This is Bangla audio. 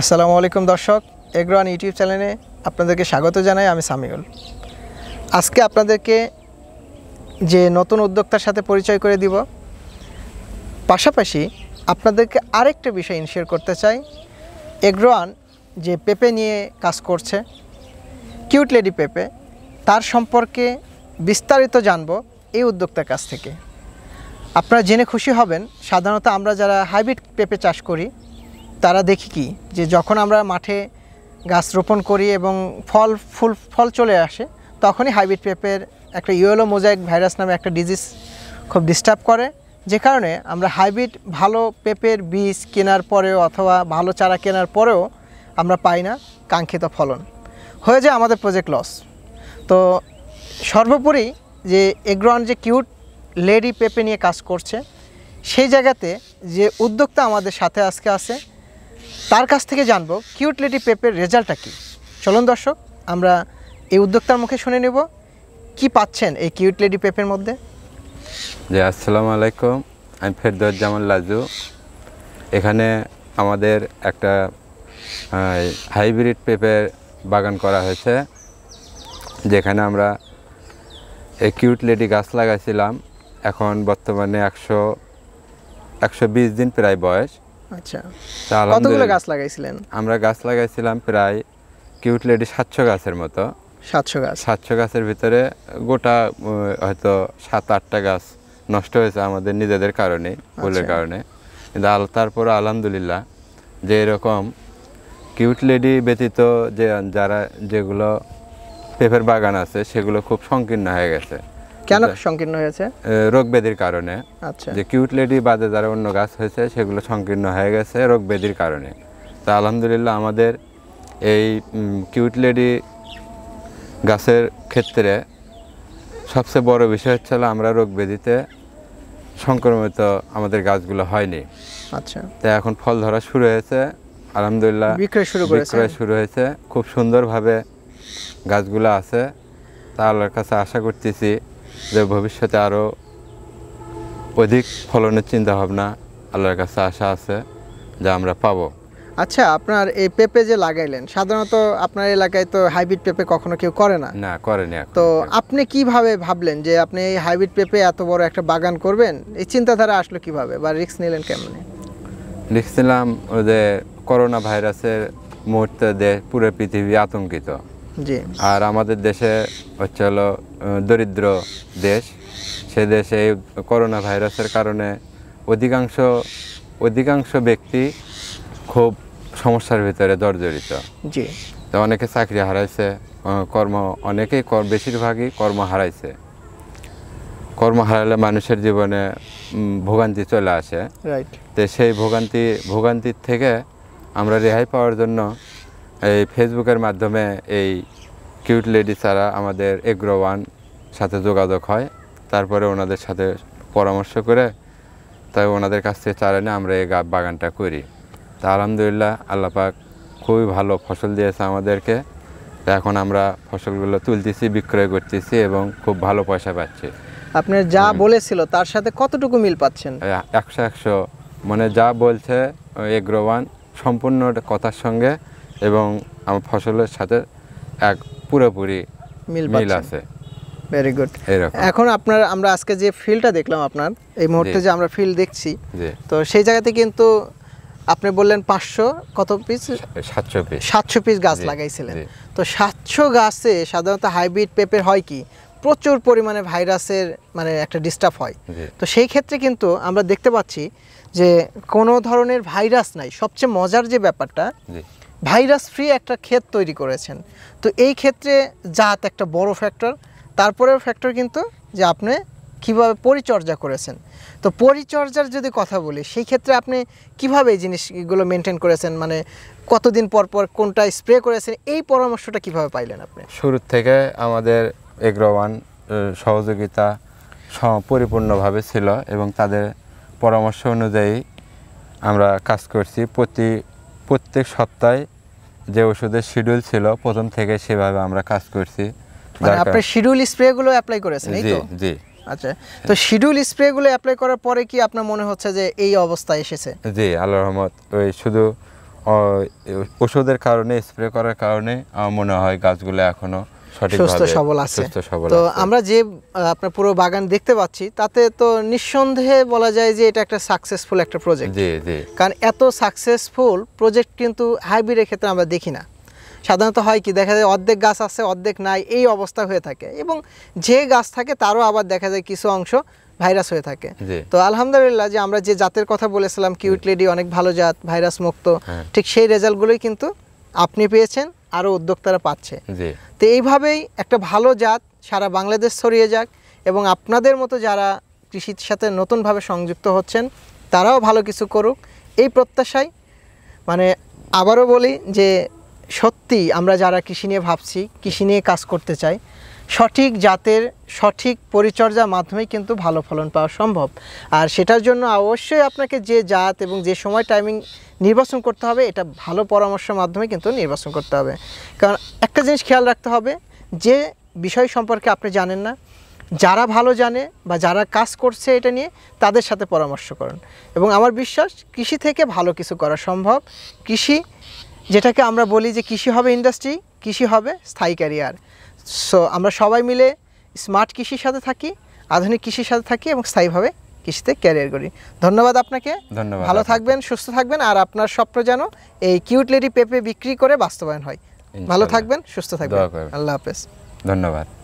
আসসালামু আলাইকুম দর্শক এগ্রান ইউটিউব চ্যানেলে আপনাদেরকে স্বাগত জানাই আমি সামিউল আজকে আপনাদেরকে যে নতুন উদ্যোক্তার সাথে পরিচয় করে দিব পাশাপাশি আপনাদেরকে আরেকটা বিষয় ইনশিওর করতে চাই এগ্রোয়ান যে পেপে নিয়ে কাজ করছে কিউট লেডি পেপে তার সম্পর্কে বিস্তারিত জানব এই উদ্যোক্তার কাছ থেকে আপনারা জেনে খুশি হবেন সাধারণত আমরা যারা হাইব্রিড পেপে চাষ করি তারা দেখি কি যে যখন আমরা মাঠে গাছ রোপণ করি এবং ফল ফুল ফল চলে আসে তখনই হাইব্রিড পেঁপের একটা ইয়েলো মোজাইক ভাইরাস নামে একটা ডিজিজ খুব ডিস্টার্ব করে যে কারণে আমরা হাইব্রিড ভালো পেঁপের বীজ কেনার পরেও অথবা ভালো চারা কেনার পরেও আমরা পাই না কাঙ্ক্ষিত ফলন হয়ে যায় আমাদের প্রজেক্ট লস তো সর্বোপরি যে এগ্রন যে কিউট লেডি পেপে নিয়ে কাজ করছে সেই জায়গাতে যে উদ্যোক্তা আমাদের সাথে আজকে আছে তার কাছ থেকে জানবো কিউট লেডি পেপের রেজাল্টটা কী চলুন দর্শক আমরা এই উদ্যোক্তার মুখে শুনে নেব কি পাচ্ছেন এই কিউট লেডি পেপের মধ্যে জি আসসালামু আলাইকুম আমি ফেরদৌস জামান লাজু এখানে আমাদের একটা হাইব্রিড পেপের বাগান করা হয়েছে যেখানে আমরা এই কিউট লেডি গাছ লাগাইছিলাম এখন বর্তমানে একশো একশো দিন প্রায় বয়স আচ্ছা কতগুলো গাছ লাগাইছিলেন আমরা গাছ লাগাইছিলাম প্রায় কিউট লেডি সাতশো গাছের মতো সাতশো গাছ সাতশো গাছের ভিতরে গোটা হয়তো সাত আটটা গাছ নষ্ট হয়েছে আমাদের নিজেদের কারণে ফুলের আচ্ছা। কারণে কিন্তু আল তারপর আলহামদুলিল্লাহ যে এরকম কিউট লেডি ব্যতীত যে যারা যেগুলো পেপের বাগান আছে সেগুলো খুব সংকীর্ণ হয়ে গেছে কেন সংকীর্ণ হয়েছে রোগবেদির কারণে আচ্ছা যে কিউট লেডি বাদে যারা অন্য গাছ হয়েছে সেগুলো সংকীর্ণ হয়ে গেছে রোগবেদির কারণে তা আলহামদুলিল্লাহ আমাদের এই কিউট লেডি গাছের ক্ষেত্রে সবচেয়ে বড় বিষয় হচ্ছে আমরা রোগবেদিতে সংক্রমিত আমাদের গাছগুলো হয়নি আচ্ছা তাই এখন ফল ধরা শুরু হয়েছে আলহামদুলিল্লাহ বিক্রয় শুরু করেছে বিক্রয় শুরু হয়েছে খুব সুন্দরভাবে গাছগুলো আছে তা আল্লাহর কাছে আশা করতেছি যে ভবিষ্যতে আরও অধিক ফলনের চিন্তাভাবনা আল্লাহর কাছে আশা আছে যা আমরা পাবো আচ্ছা আপনার এই পেঁপে যে লাগাইলেন সাধারণত আপনার এলাকায় তো হাইব্রিড পেপে কখনো কেউ করে না না করেনি তো আপনি কিভাবে ভাবলেন যে আপনি এই হাইব্রিড পেঁপে এত বড় একটা বাগান করবেন এই চিন্তাধারা আসলো কিভাবে বা রিস্ক নিলেন কেমন রিস্ক নিলাম যে করোনা ভাইরাসের মুহূর্তে দেশ পুরো পৃথিবী আতঙ্কিত জি আর আমাদের দেশে হচ্ছে হলো দরিদ্র দেশ সে দেশে এই করোনা ভাইরাসের কারণে অধিকাংশ অধিকাংশ ব্যক্তি খুব সমস্যার ভিতরে জর্জরিত জি তো অনেকে চাকরি হারাইছে কর্ম অনেকেই বেশিরভাগই কর্ম হারাইছে কর্ম হারালে মানুষের জীবনে ভোগান্তি চলে আসে তো সেই ভোগান্তি ভোগান্তির থেকে আমরা রেহাই পাওয়ার জন্য এই ফেসবুকের মাধ্যমে এই কিউট লেডি ছাড়া আমাদের এগ্রো ওয়ান সাথে যোগাযোগ হয় তারপরে ওনাদের সাথে পরামর্শ করে তাই ওনাদের কাছ থেকে চারা নিয়ে আমরা এই বাগানটা করি তা আলহামদুলিল্লাহ আল্লাপাক খুবই ভালো ফসল দিয়েছে আমাদেরকে তা এখন আমরা ফসলগুলো তুলতেছি বিক্রয় করতেছি এবং খুব ভালো পয়সা পাচ্ছি আপনার যা বলেছিল তার সাথে কতটুকু মিল পাচ্ছেন একশো একশো মানে যা বলছে এগ্রোওয়ান সম্পূর্ণ কথার সঙ্গে এবং আমার ফসলের সাথে এক পুরোপুরি মিল আছে ভেরি গুড এখন আপনার আমরা আজকে যে ফিল্ডটা দেখলাম আপনার এই মুহূর্তে যে আমরা ফিল্ড দেখছি তো সেই জায়গাতে কিন্তু আপনি বললেন পাঁচশো কত পিস সাতশো পিস সাতশো পিস গাছ লাগাইছিলেন তো সাতশো গাছে সাধারণত হাইব্রিড পেপের হয় কি প্রচুর পরিমাণে ভাইরাসের মানে একটা ডিস্টার্ব হয় তো সেই ক্ষেত্রে কিন্তু আমরা দেখতে পাচ্ছি যে কোনো ধরনের ভাইরাস নাই সবচেয়ে মজার যে ব্যাপারটা ভাইরাস ফ্রি একটা ক্ষেত তৈরি করেছেন তো এই ক্ষেত্রে জাত একটা বড় ফ্যাক্টর তারপরে ফ্যাক্টর কিন্তু যে আপনি কিভাবে পরিচর্যা করেছেন তো পরিচর্যার যদি কথা বলি সেই ক্ষেত্রে আপনি কিভাবে এই জিনিসগুলো মেনটেন করেছেন মানে কতদিন পর পর কোনটা স্প্রে করেছেন এই পরামর্শটা কিভাবে পাইলেন আপনি শুরু থেকে আমাদের এগ্রোয়ান সহযোগিতা পরিপূর্ণভাবে ছিল এবং তাদের পরামর্শ অনুযায়ী আমরা কাজ করছি প্রতি প্রত্যেক সপ্তাহে যে ওষুধের শিডিউল ছিল প্রথম থেকে সেভাবে আমরা কাজ করছি আপনি শিডিউল স্প্রেগুলো অ্যাপ্লাই করেছেন এই তো জি আচ্ছা তো শিডিউল স্প্রেগুলো অ্যাপ্লাই করার পরে কি আপনার মনে হচ্ছে যে এই অবস্থা এসেছে জি আল্লাহর রহমত ওই শুধু ওষুধের কারণে স্প্রে করার কারণে আমার মনে হয় গাছগুলো এখনও সুস্থ সবল আছে তো আমরা যে আপনার পুরো বাগান দেখতে পাচ্ছি তাতে তো নিঃসন্দেহে বলা যায় যে এটা একটা সাকসেসফুল একটা প্রজেক্ট কারণ এত সাকসেসফুল প্রজেক্ট কিন্তু হাইব্রিডের ক্ষেত্রে আমরা দেখি না সাধারণত হয় কি দেখা যায় অর্ধেক গাছ আছে অর্ধেক নাই এই অবস্থা হয়ে থাকে এবং যে গাছ থাকে তারও আবার দেখা যায় কিছু অংশ ভাইরাস হয়ে থাকে তো আলহামদুলিল্লাহ যে আমরা যে জাতের কথা বলেছিলাম কিউট লেডি অনেক ভালো জাত ভাইরাস মুক্ত হ্যাঁ। ঠিক সেই রেজাল্টগুলোই কিন্তু আপনি পেয়েছেন আরও উদ্যোক্তারা পাচ্ছে তো এইভাবেই একটা ভালো জাত সারা বাংলাদেশ ছড়িয়ে যাক এবং আপনাদের মতো যারা কৃষির সাথে নতুনভাবে সংযুক্ত হচ্ছেন তারাও ভালো কিছু করুক এই প্রত্যাশায় মানে আবারও বলি যে সত্যি আমরা যারা কৃষি নিয়ে ভাবছি কৃষি নিয়ে কাজ করতে চাই সঠিক জাতের সঠিক পরিচর্যার মাধ্যমেই কিন্তু ভালো ফলন পাওয়া সম্ভব আর সেটার জন্য অবশ্যই আপনাকে যে জাত এবং যে সময় টাইমিং নির্বাচন করতে হবে এটা ভালো পরামর্শের মাধ্যমে কিন্তু নির্বাচন করতে হবে কারণ একটা জিনিস খেয়াল রাখতে হবে যে বিষয় সম্পর্কে আপনি জানেন না যারা ভালো জানে বা যারা কাজ করছে এটা নিয়ে তাদের সাথে পরামর্শ করুন এবং আমার বিশ্বাস কৃষি থেকে ভালো কিছু করা সম্ভব কৃষি যেটাকে আমরা বলি যে কৃষি হবে ইন্ডাস্ট্রি কৃষি হবে স্থায়ী ক্যারিয়ার সো আমরা সবাই মিলে স্মার্ট কৃষির সাথে থাকি আধুনিক কৃষির সাথে থাকি এবং স্থায়ীভাবে কৃষিতে ক্যারিয়ার করি ধন্যবাদ আপনাকে ধন্যবাদ ভালো থাকবেন সুস্থ থাকবেন আর আপনার স্বপ্ন যেন এই কিউট লেডি পেপে বিক্রি করে বাস্তবায়ন হয় ভালো থাকবেন সুস্থ থাকবেন আল্লাহ হাফেজ ধন্যবাদ